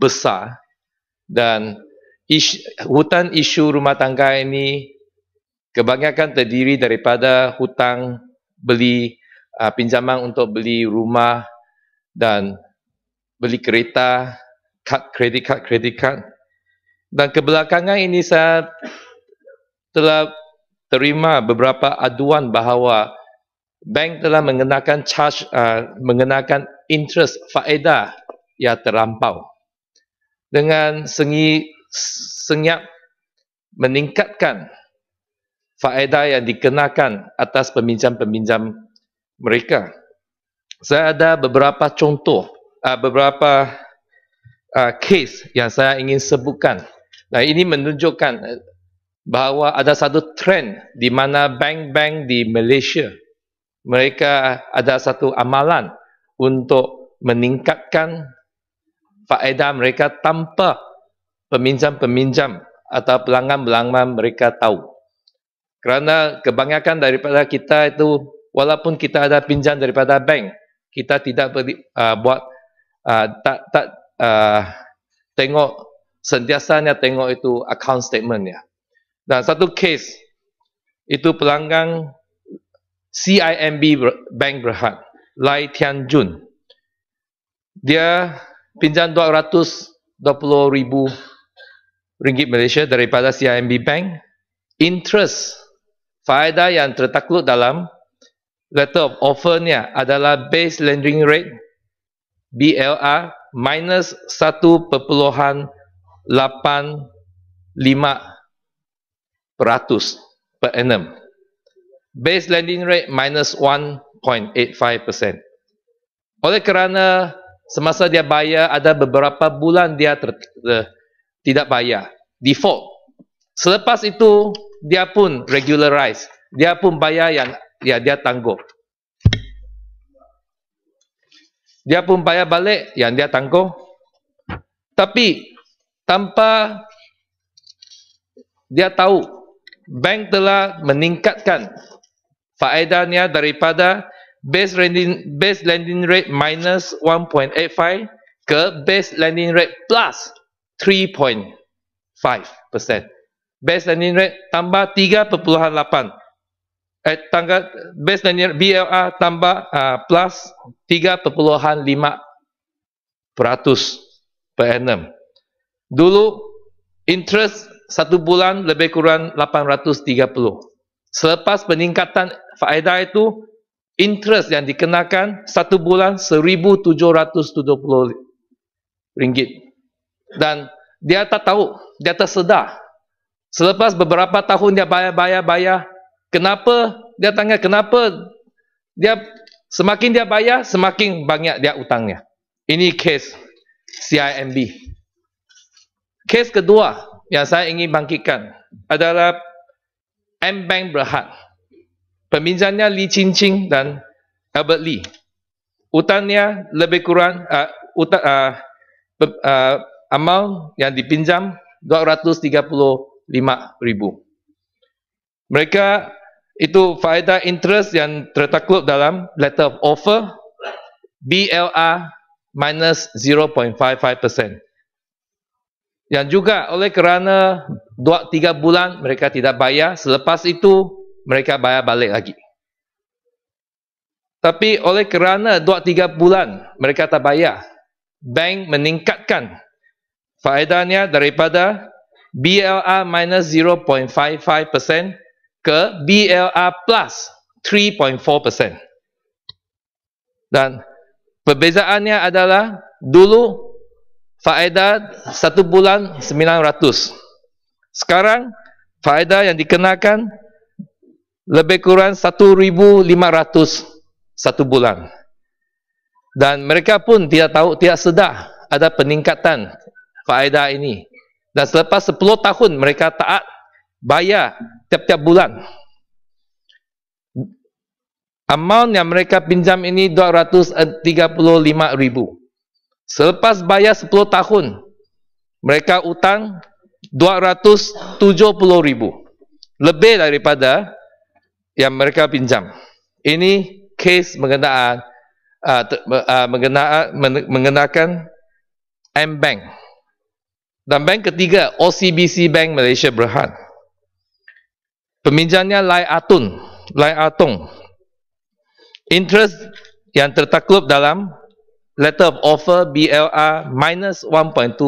besar dan isu, hutan isu rumah tangga ini kebanyakan terdiri daripada hutang beli uh, pinjaman untuk beli rumah dan beli kereta, kad kredit kad kredit kad. Dan kebelakangan ini saya telah terima beberapa aduan bahawa bank telah mengenakan charge uh, mengenakan interest faedah yang terlampau dengan sengi, senyap meningkatkan faedah yang dikenakan atas peminjam-peminjam mereka. Saya ada beberapa contoh, uh, beberapa uh, case yang saya ingin sebutkan. Nah, ini menunjukkan eh, bahawa ada satu trend di mana bank-bank di Malaysia mereka ada satu amalan untuk meningkatkan faedah mereka tanpa peminjam-peminjam atau pelanggan-pelanggan mereka tahu. Kerana kebanyakan daripada kita itu, walaupun kita ada pinjam daripada bank, kita tidak beri, uh, buat, uh, tak, tak uh, tengok, sentiasanya tengok itu account statementnya. Dan satu case, itu pelanggan CIMB Bank Berhad, Lai Tian Jun. Dia pinjam 220 ribu ringgit Malaysia daripada CIMB Bank. Interest, faedah yang tertakluk dalam letter of offer ni adalah base lending rate BLR minus 1.85 peratus per annum. Base lending rate minus 1.85%. Oleh kerana semasa dia bayar ada beberapa bulan dia ter, uh, tidak bayar default selepas itu dia pun regularize dia pun bayar yang ya dia tangguh dia pun bayar balik yang dia tangguh tapi tanpa dia tahu bank telah meningkatkan faedahnya daripada base landing base landing rate minus 1.85 ke base landing rate plus 3.5%. Base landing rate tambah 3.8. at eh, tangga base landing rate BLR tambah uh, plus 3.5 peratus per annum. Dulu interest satu bulan lebih kurang 830. Selepas peningkatan faedah itu interest yang dikenakan satu bulan seribu tujuh tujuh ratus puluh ringgit Dan dia tak tahu, dia tak sedar. Selepas beberapa tahun dia bayar-bayar-bayar, kenapa dia tanya kenapa dia semakin dia bayar semakin banyak dia utangnya. Ini kes CIMB. Kes kedua yang saya ingin bangkitkan adalah M Bank Berhad. Peminjamnya Li Qingqing dan Albert Lee. Utangnya lebih kurang uh, utang uh, uh, amal yang dipinjam ribu. Mereka itu faedah interest yang tertakluk dalam letter of offer BLR minus 0.55%. Yang juga oleh kerana 2-3 bulan mereka tidak bayar. Selepas itu mereka bayar balik lagi. Tapi oleh kerana 2-3 bulan mereka tak bayar, bank meningkatkan faedahnya daripada BLR minus 0.55% ke BLR plus 3.4%. Dan perbezaannya adalah dulu faedah 1 bulan 900. Sekarang faedah yang dikenakan lebih kurang 1,500 satu bulan. Dan mereka pun tidak tahu, tidak sedar ada peningkatan faedah ini. Dan selepas 10 tahun mereka taat bayar tiap-tiap bulan. Amount yang mereka pinjam ini 235 ribu. Selepas bayar 10 tahun, mereka utang 270 ribu. Lebih daripada yang mereka pinjam. Ini case mengenakan ah, uh, ah, mengenakan mengenakan M Bank dan bank ketiga OCBC Bank Malaysia Berhad. Peminjamnya Lai Atun, Lai Atung. Interest yang tertakluk dalam letter of offer BLR minus 1.25%.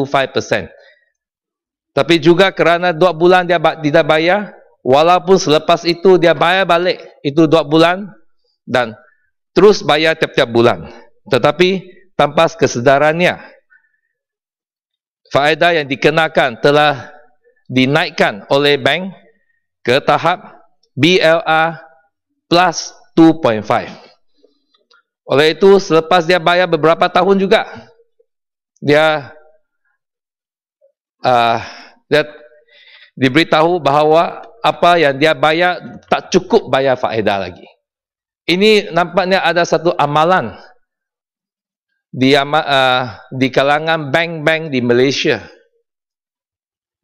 Tapi juga kerana 2 bulan dia tidak bayar, walaupun selepas itu dia bayar balik itu dua bulan dan terus bayar tiap-tiap bulan tetapi tanpa kesedarannya faedah yang dikenakan telah dinaikkan oleh bank ke tahap B.L.A plus 2.5 oleh itu selepas dia bayar beberapa tahun juga dia uh, dia diberitahu bahawa apa yang dia bayar tak cukup bayar faedah lagi. Ini nampaknya ada satu amalan di, uh, di kalangan bank-bank di Malaysia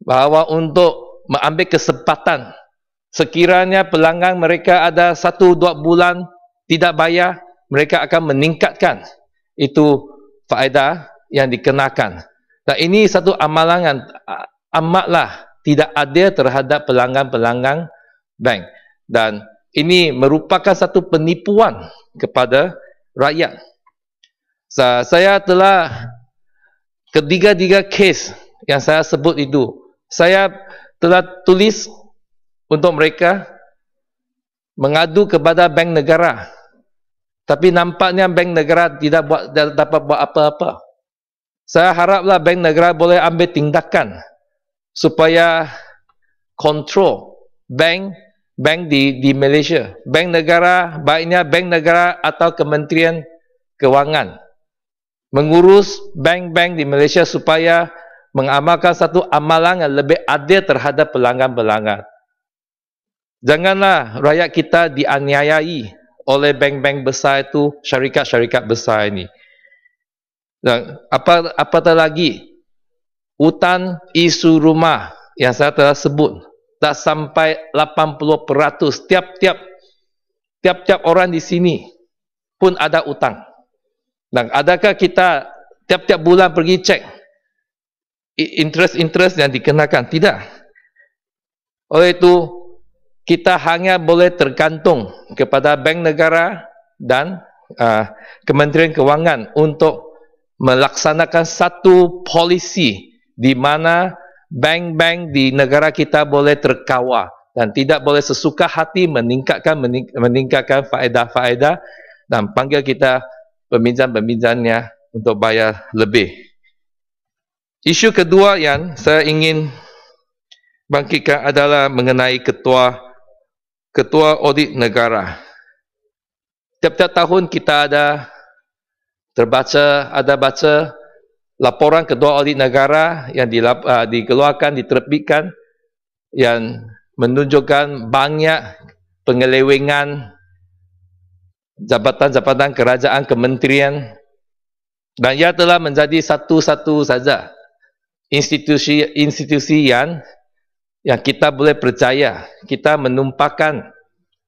bahawa untuk mengambil kesempatan sekiranya pelanggan mereka ada satu dua bulan tidak bayar mereka akan meningkatkan itu faedah yang dikenakan dan ini satu amalan ah, amatlah tidak adil terhadap pelanggan-pelanggan bank dan ini merupakan satu penipuan kepada rakyat. So, saya telah ketiga-tiga kes yang saya sebut itu, saya telah tulis untuk mereka mengadu kepada bank negara. Tapi nampaknya bank negara tidak buat, dapat buat apa-apa. Saya haraplah bank negara boleh ambil tindakan supaya kontrol bank bank di di Malaysia bank negara baiknya bank negara atau kementerian kewangan mengurus bank-bank di Malaysia supaya mengamalkan satu amalan yang lebih adil terhadap pelanggan-pelanggan janganlah rakyat kita dianiayai oleh bank-bank besar itu syarikat-syarikat besar ini dan apa apa lagi hutan isu rumah yang saya telah sebut tak sampai 80% tiap-tiap tiap-tiap orang di sini pun ada hutang dan adakah kita tiap-tiap bulan pergi cek interest-interest yang dikenakan tidak oleh itu kita hanya boleh tergantung kepada bank negara dan uh, kementerian kewangan untuk melaksanakan satu polisi di mana bank-bank di negara kita boleh terkawal dan tidak boleh sesuka hati meningkatkan meningkatkan faedah-faedah dan panggil kita peminjam-peminjamnya untuk bayar lebih. Isu kedua yang saya ingin bangkitkan adalah mengenai ketua ketua audit negara. Setiap tahun kita ada terbaca, ada baca laporan Ketua audit negara yang dilap, uh, dikeluarkan, diterbitkan yang menunjukkan banyak pengelewengan jabatan-jabatan kerajaan kementerian dan ia telah menjadi satu-satu saja institusi institusi yang yang kita boleh percaya kita menumpahkan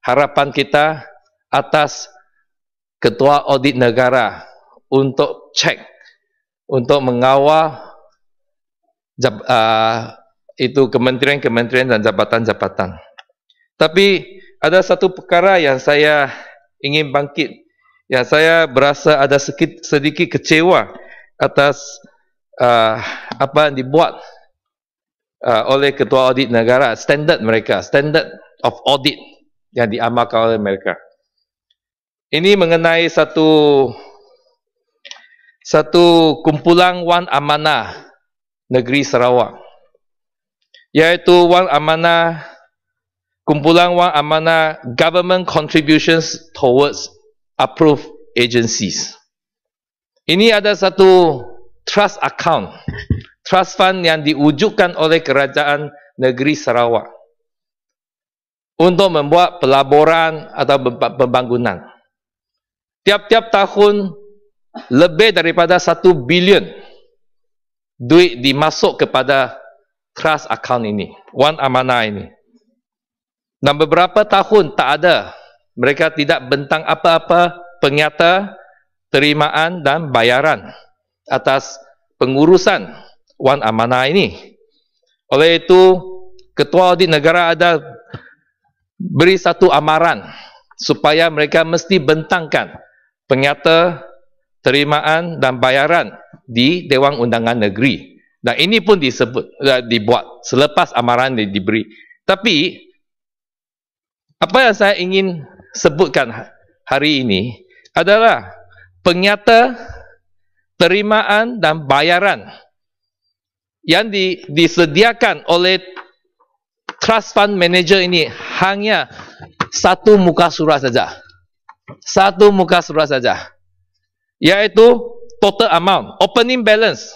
harapan kita atas ketua audit negara untuk cek untuk mengawal jab, uh, itu kementerian-kementerian dan jabatan-jabatan. Tapi ada satu perkara yang saya ingin bangkit, yang saya berasa ada sedikit, sedikit kecewa atas uh, apa yang dibuat uh, oleh Ketua Audit Negara, standard mereka, standard of audit yang diamalkan oleh mereka. Ini mengenai satu satu kumpulan Wan Amanah negeri Sarawak iaitu Wan Amanah kumpulan Wan Amanah government contributions towards approved agencies ini ada satu trust account trust fund yang diwujudkan oleh kerajaan negeri Sarawak untuk membuat pelaburan atau pembangunan tiap-tiap tahun lebih daripada satu bilion duit dimasuk kepada trust account ini, one amanah ini. Dan beberapa tahun tak ada, mereka tidak bentang apa-apa penyata terimaan dan bayaran atas pengurusan one amanah ini. Oleh itu, ketua audit negara ada beri satu amaran supaya mereka mesti bentangkan penyata terimaan dan bayaran di Dewan Undangan Negeri. Dan ini pun disebut eh, dibuat selepas amaran di, diberi. Tapi apa yang saya ingin sebutkan ha- hari ini adalah penyata terimaan dan bayaran yang di, disediakan oleh trust fund manager ini hanya satu muka surat saja. Satu muka surat saja yaitu total amount opening balance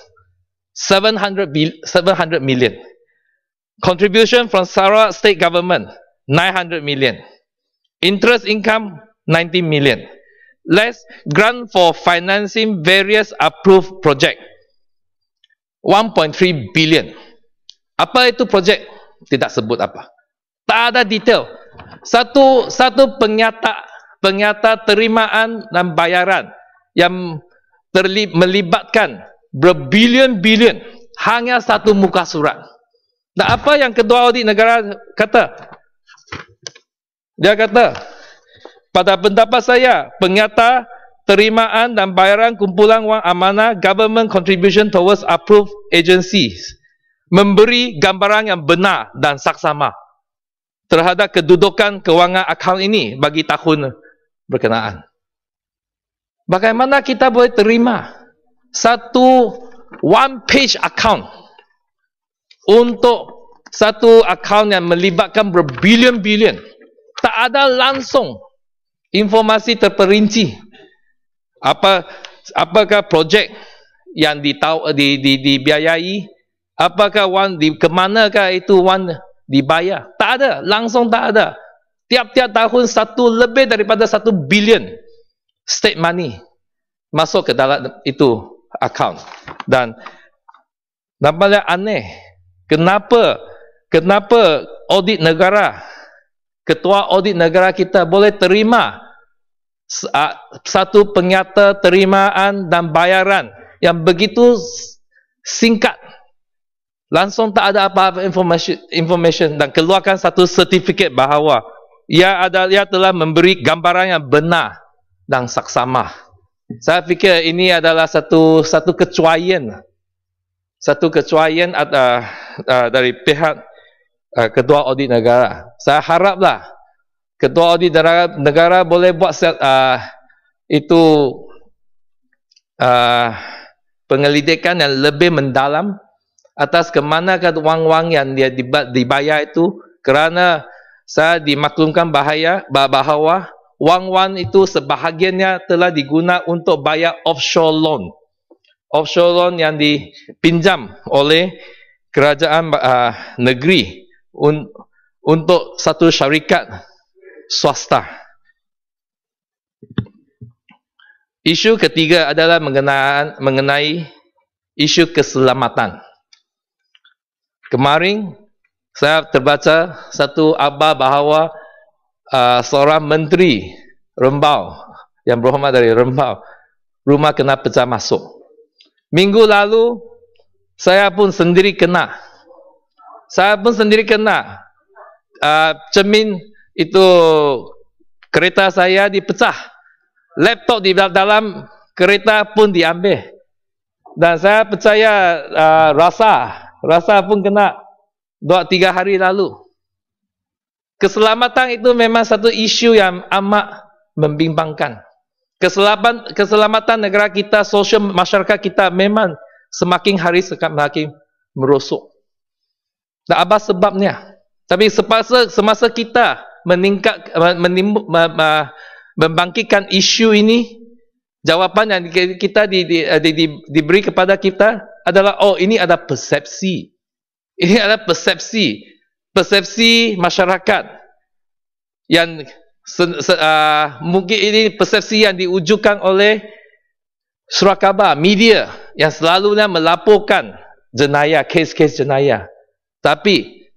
700 bil, 700 million contribution from Sarawak state government 900 million interest income 90 million less grant for financing various approved project 1.3 billion apa itu projek tidak sebut apa tak ada detail satu satu penyata penyata terimaan dan bayaran yang terlib, melibatkan berbilion-bilion hanya satu muka surat. Dan apa yang kedua audit negara kata? Dia kata, pada pendapat saya, penyata terimaan dan bayaran kumpulan wang amanah government contribution towards approved agencies memberi gambaran yang benar dan saksama terhadap kedudukan kewangan akaun ini bagi tahun berkenaan. Bagaimana kita boleh terima satu one page account untuk satu account yang melibatkan berbilion-bilion. Tak ada langsung informasi terperinci apa apakah projek yang ditau, di, di, dibiayai apakah wang di ke manakah itu wang dibayar tak ada langsung tak ada tiap-tiap tahun satu lebih daripada satu bilion state money masuk ke dalam itu account dan nampaknya aneh kenapa kenapa audit negara ketua audit negara kita boleh terima satu penyata terimaan dan bayaran yang begitu singkat langsung tak ada apa-apa information, information dan keluarkan satu sertifikat bahawa ia, adalah ia telah memberi gambaran yang benar dan saksama. Saya fikir ini adalah satu satu kecuaian. Satu kecuaian uh, uh, dari pihak uh, ketua audit negara. Saya haraplah ketua audit negara, negara boleh buat set, uh, itu uh, penyelidikan yang lebih mendalam atas ke manakah wang-wang yang dia dibayar itu kerana saya dimaklumkan bahaya bahawa wang-wang itu sebahagiannya telah diguna untuk bayar offshore loan. Offshore loan yang dipinjam oleh kerajaan uh, negeri un untuk satu syarikat swasta. Isu ketiga adalah mengenai, mengenai isu keselamatan. Kemarin saya terbaca satu abah bahawa uh, seorang menteri Rembau yang berhormat dari Rembau rumah kena pecah masuk. Minggu lalu saya pun sendiri kena. Saya pun sendiri kena. Uh, cermin itu kereta saya dipecah. Laptop di dalam kereta pun diambil. Dan saya percaya uh, rasa rasa pun kena dua tiga hari lalu. Keselamatan itu memang satu isu yang amat membimbangkan. Keselamatan, keselamatan negara kita, sosial masyarakat kita memang semakin hari semakin merosok. Tak apa sebabnya? Tapi semasa, semasa kita meningkat, menimbu, membangkitkan isu ini, jawapan yang kita di, di, eh, di, di, diberi kepada kita adalah, oh ini ada persepsi. Ini adalah persepsi persepsi masyarakat yang uh, mungkin ini persepsi yang diujukan oleh surat khabar, media yang selalunya melaporkan jenayah, kes-kes jenayah. Tapi,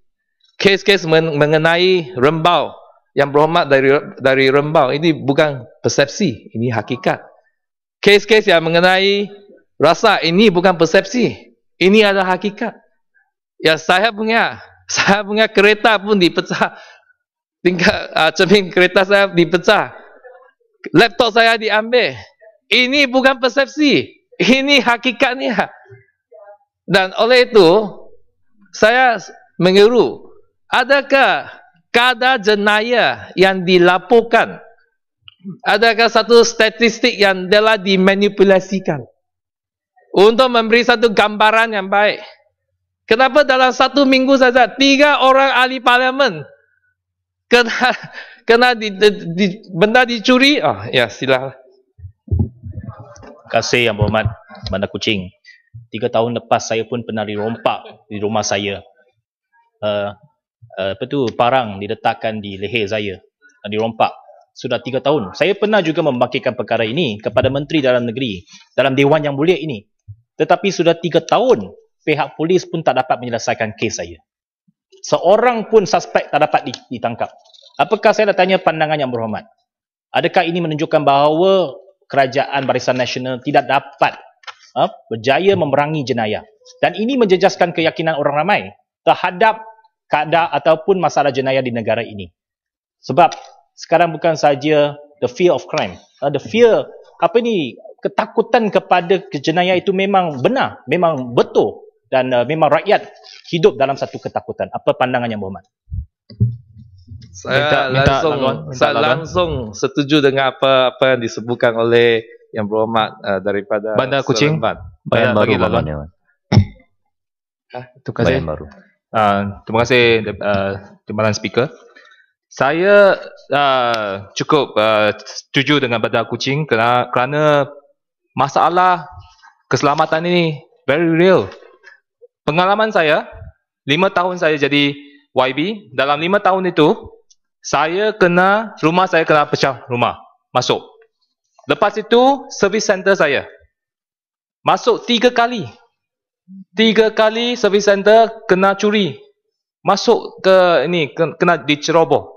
kes-kes men mengenai rembau yang berhormat dari dari rembau, ini bukan persepsi, ini hakikat. Kes-kes yang mengenai rasa, ini bukan persepsi, ini adalah hakikat. Ya saya punya Saya punya kereta pun dipecah. tinggal uh, ah, cermin kereta saya dipecah. Laptop saya diambil. Ini bukan persepsi. Ini hakikatnya. Dan oleh itu, saya mengeru, adakah kadar jenayah yang dilaporkan? Adakah satu statistik yang telah dimanipulasikan? Untuk memberi satu gambaran yang baik. Kenapa dalam satu minggu saja tiga orang ahli parlimen kena kena di, di, di, benda dicuri? Ah, oh, ya sila. Kasih yang berhormat Banda Kucing. Tiga tahun lepas saya pun pernah dirompak di rumah saya. Uh, uh, apa tu parang diletakkan di leher saya dan dirompak sudah tiga tahun. Saya pernah juga membakikan perkara ini kepada Menteri Dalam Negeri dalam Dewan Yang Mulia ini. Tetapi sudah tiga tahun pihak polis pun tak dapat menyelesaikan kes saya. Seorang pun suspek tak dapat ditangkap. Apakah saya dah tanya pandangan yang berhormat? Adakah ini menunjukkan bahawa kerajaan Barisan Nasional tidak dapat uh, berjaya memerangi jenayah? Dan ini menjejaskan keyakinan orang ramai terhadap keadaan ataupun masalah jenayah di negara ini. Sebab sekarang bukan saja the fear of crime. Uh, the fear, apa ini, ketakutan kepada kejenayah itu memang benar, memang betul dan uh, memang rakyat hidup dalam satu ketakutan. Apa pandangannya Muhammad? Saya minta, minta langsung laluan, saya laluan. langsung setuju dengan apa apa yang disebutkan oleh yang berhormat uh, daripada Bandar kucing. Bayan baru laluannya. Ha, tukar saya. baru. Uh, terima kasih uh, speaker. Saya uh, cukup uh, setuju dengan Bandar kucing kerana, kerana masalah keselamatan ini very real pengalaman saya, 5 tahun saya jadi YB, dalam 5 tahun itu, saya kena, rumah saya kena pecah rumah, masuk. Lepas itu, service center saya, masuk 3 kali. 3 kali service center kena curi, masuk ke ini, kena diceroboh.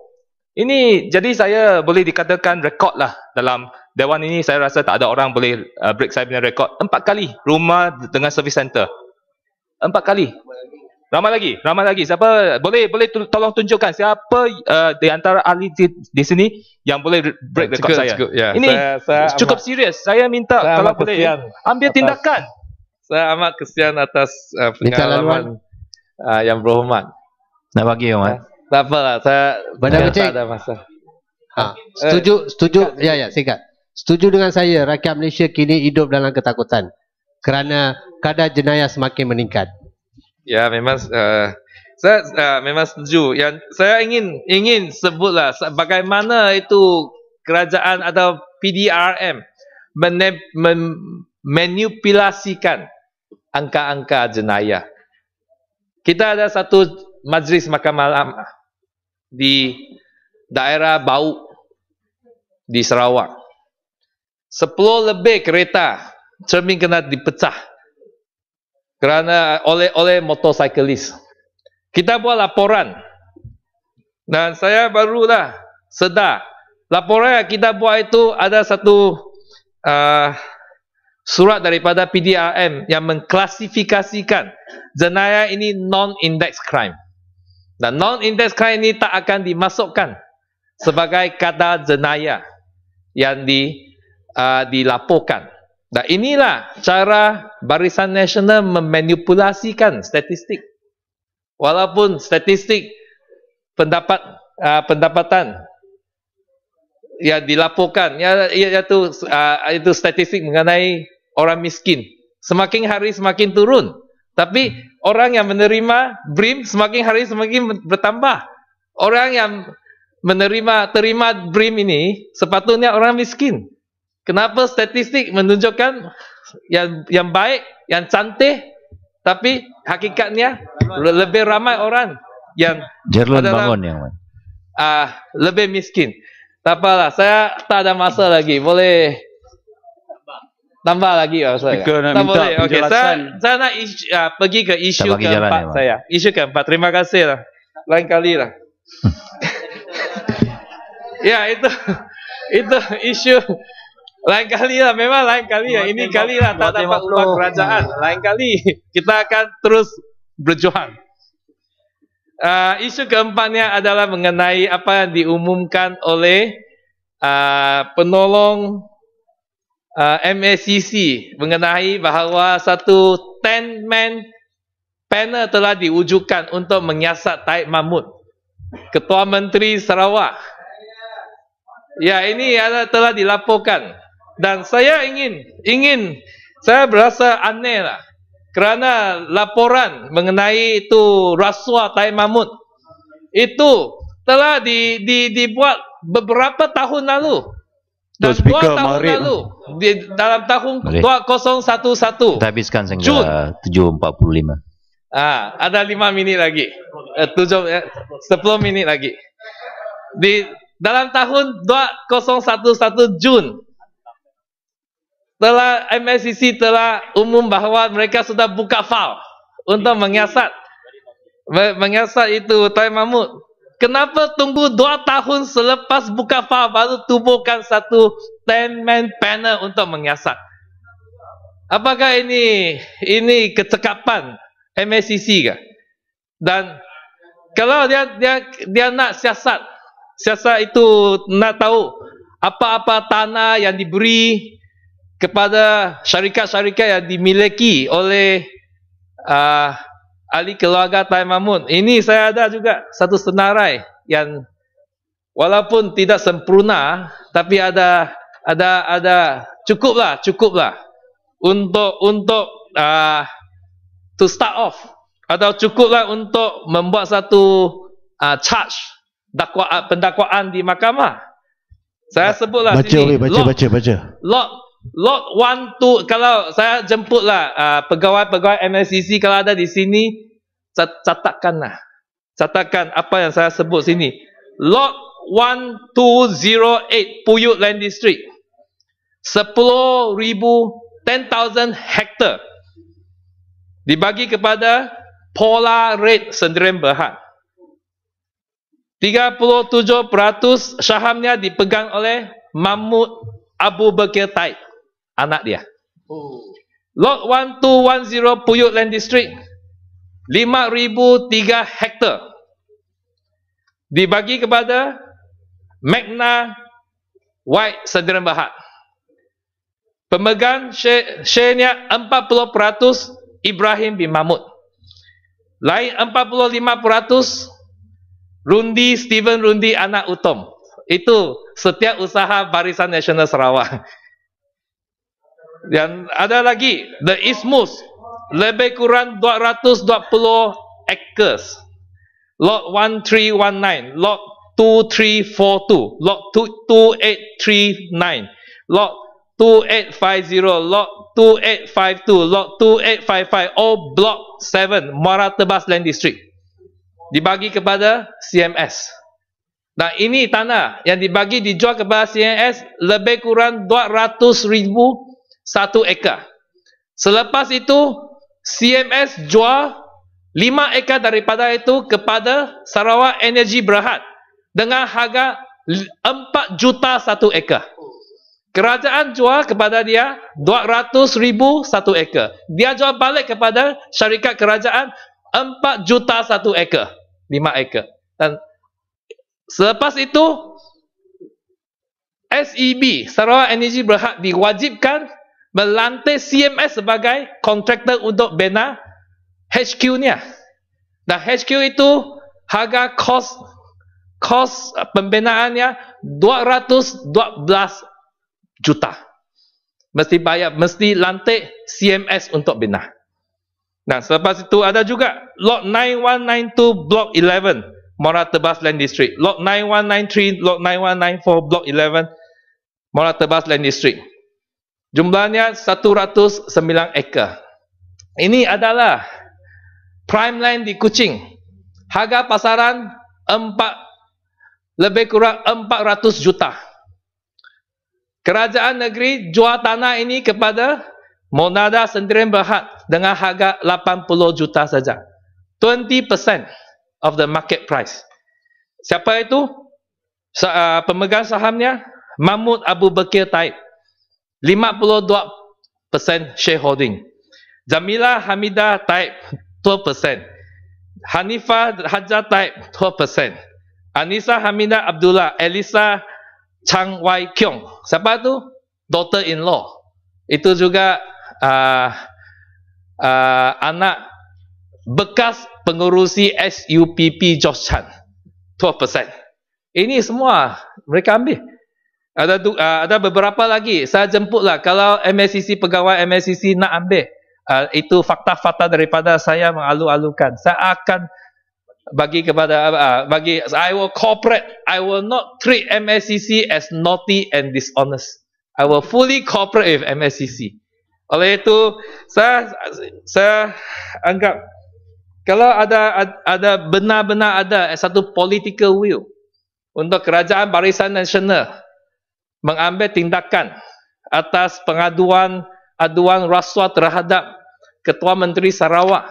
Ini jadi saya boleh dikatakan rekod lah dalam dewan ini saya rasa tak ada orang boleh uh, break saya punya rekod empat kali rumah dengan service center empat kali. Ramai lagi, ramai lagi. Siapa boleh boleh tolong tunjukkan siapa uh, di antara ahli di, di sini yang boleh break cukup, record saya. Cukup, ya. Ini saya, saya cukup serius. Saya minta saya kalau boleh ambil atas, tindakan. Saya amat kesian atas uh, pengalaman uh, yang berhormat. Nak bagi eh? yang mana? Tak apa lah, saya Benda tak cik. ada masa. Ha. Eh, setuju, setuju. Ya, ya, singkat. Setuju dengan saya, rakyat Malaysia kini hidup dalam ketakutan kerana kadar jenayah semakin meningkat. Ya memang uh, saya uh, memang setuju yang saya ingin ingin sebutlah bagaimana itu kerajaan atau PDRM memanipulasikan angka-angka jenayah. Kita ada satu majlis mahkamah di daerah Bau di Sarawak. Sepuluh lebih kereta cermin kena dipecah kerana oleh oleh motorcyclist. Kita buat laporan. Dan saya barulah sedar laporan yang kita buat itu ada satu uh, surat daripada PDRM yang mengklasifikasikan jenayah ini non-index crime. Dan non-index crime ini tak akan dimasukkan sebagai kata jenayah yang di, uh, dilaporkan. Dan inilah cara Barisan Nasional memanipulasikan statistik. Walaupun statistik pendapat uh, pendapatan yang dilaporkan ya, ya iaitu uh, itu statistik mengenai orang miskin semakin hari semakin turun tapi hmm. orang yang menerima BRIM semakin hari semakin bertambah orang yang menerima terima BRIM ini sepatutnya orang miskin Kenapa statistik menunjukkan yang yang baik, yang cantik tapi hakikatnya lebih ramai orang yang Jerlon bangun yang uh, lebih miskin. Tak lah, saya tak ada masa lagi. Boleh tambah lagi ya Tak minta boleh. Okay, saya, saya nak isu, uh, ah, pergi ke isu keempat saya. Ya, isu keempat. Terima kasih lah. Lain kali lah. ya, itu itu isu lain kali lah memang lain kali ya. ini kali lah tak dapat ubah kerajaan lain kali kita akan terus berjuang uh, isu keempatnya adalah mengenai apa yang diumumkan oleh uh, penolong uh, ah, MACC mengenai bahawa satu ten man panel telah diwujudkan untuk menyiasat Taib Mahmud Ketua Menteri Sarawak ya ini telah dilaporkan dan saya ingin ingin saya berasa aneh lah kerana laporan mengenai itu rasuah Tai Mahmud itu telah di, di, dibuat beberapa tahun lalu dan dua tahun Marib. lalu di, dalam tahun Marib. 2011 habiskan sehingga 7.45 eh, ah, ada lima minit lagi eh, 7, 10 eh, minit lagi di dalam tahun 2011 Jun telah MSCC telah umum bahawa mereka sudah buka file untuk mengiasat mengiasat itu Tai Mahmud. Kenapa tunggu 2 tahun selepas buka file baru tubuhkan satu 10 man panel untuk mengiasat? Apakah ini ini kecekapan MSCC ke? Dan kalau dia dia dia nak siasat, siasat itu nak tahu apa-apa tanah yang diberi kepada syarikat-syarikat yang dimiliki oleh uh, ahli keluarga Tai Mahmud Ini saya ada juga satu senarai yang walaupun tidak sempurna tapi ada ada ada cukuplah, cukuplah untuk untuk uh, to start off atau cukuplah untuk membuat satu uh, charge dakwaan pendakwaan di mahkamah. Saya sebutlah baca, sini. Baca, baca, baca, baca. Lock Lot 1, 2, kalau saya jemputlah uh, pegawai-pegawai MSCC kalau ada di sini, catatkanlah. Catatkan apa yang saya sebut sini. Lot 1208 Puyut Land District. 10,000 10,000 hektar dibagi kepada Pola Red Sendirian Berhad. 37% sahamnya dipegang oleh Mahmud Abu Bakir Taib anak dia. Oh. Lot 1210 Puyut Land District 5003 hektar dibagi kepada Magna White Sdn Bhd. Pemegang share-nya 40% Ibrahim bin Mahmud. Lain 45% Rundi Steven Rundi anak Utom. Itu setiap usaha Barisan Nasional Sarawak. Dan ada lagi the Ismus, lebih kurang 220 acres. Lot 1319, lot 2342, lot 2839, lot 2850, lot 2852, lot 2855, all block 7 Muara Tebas Land District dibagi kepada CMS. Nah ini tanah yang dibagi dijual kepada CMS lebih kurang 200 ribu satu ekar. Selepas itu, CMS jual lima ekar daripada itu kepada Sarawak Energy Berhad dengan harga empat juta satu ekar. Kerajaan jual kepada dia dua ratus ribu satu ekar. Dia jual balik kepada syarikat kerajaan empat juta satu ekar. Lima ekar. Dan selepas itu, SEB, Sarawak Energy Berhad diwajibkan melantik CMS sebagai kontraktor untuk bina HQ nya. Dan HQ itu harga kos kos pembinaannya 212 juta. Mesti bayar, mesti lantik CMS untuk bina. Nah selepas itu ada juga lot 9192 block 11 Mora Tebas Land District. Lot 9193, lot 9194 block 11 Mora Tebas Land District jumlahnya 109 ekar. Ini adalah prime land di Kuching. Harga pasaran 4 lebih kurang 400 juta. Kerajaan negeri jual tanah ini kepada Monada Sendirian Berhad dengan harga 80 juta saja. 20% of the market price. Siapa itu? Ah, pemegang sahamnya Mahmud Abu Bakir Taib. 52% shareholding. Jamila Hamida type 12%. Hanifa Haja type 12%. Anissa Hamida Abdullah, Elisa Chang Wai Kiong. Siapa tu? Daughter-in-law. Itu juga uh, uh, anak bekas pengurusi SUPP Josh Chan. 12%. Ini semua mereka ambil. Ada tu, uh, ah, ada beberapa lagi. Saya jemputlah kalau MSCC pegawai MSCC nak ambil. Uh, itu fakta-fakta daripada saya mengalu-alukan. Saya akan bagi kepada uh, bagi I will cooperate. I will not treat MSCC as naughty and dishonest. I will fully cooperate with MSCC. Oleh itu saya saya anggap kalau ada ada benar-benar ada satu political will untuk kerajaan barisan nasional mengambil tindakan atas pengaduan aduan rasuah terhadap Ketua Menteri Sarawak.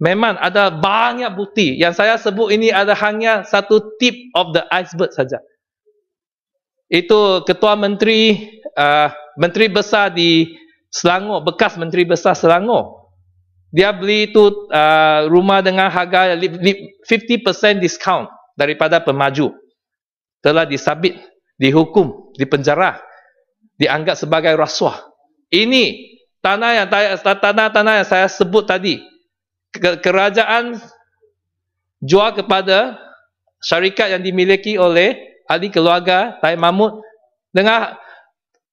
Memang ada banyak bukti yang saya sebut ini ada hanya satu tip of the iceberg saja. Itu Ketua Menteri uh, Menteri Besar di Selangor, bekas Menteri Besar Selangor. Dia beli itu uh, rumah dengan harga 50% discount daripada pemaju. Telah disabit, dihukum di penjara, dianggap sebagai rasuah ini tanah yang tanah-tanah yang saya sebut tadi kerajaan jual kepada syarikat yang dimiliki oleh ahli keluarga Tai Mahmud dengan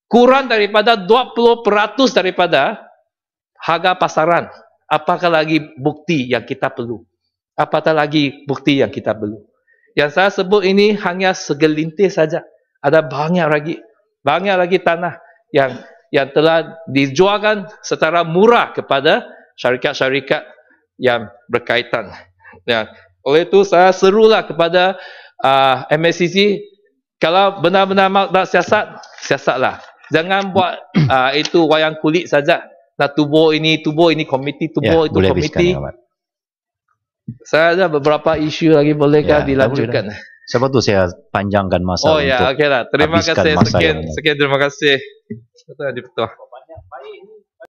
kurang daripada 20% daripada harga pasaran apakah lagi bukti yang kita perlu apatah lagi bukti yang kita perlu yang saya sebut ini hanya segelintir saja ada banyak lagi banyak lagi tanah yang yang telah dijualkan secara murah kepada syarikat-syarikat yang berkaitan. Ya. Oleh itu saya serulah kepada uh, ah, MSCC kalau benar-benar mahu nak siasat, siasatlah. Jangan buat uh, itu wayang kulit saja. Nak tubuh ini, tubuh ini komiti, ya, tubuh ya, itu komiti. Saya ada beberapa isu lagi bolehkah ya, dilanjutkan? Boleh. Sebab tu saya panjangkan masa oh, ya, untuk ya, okay lah. Terima kasih sekian, sekian terima kasih. Kata di petua. Oh, banyak baik ni.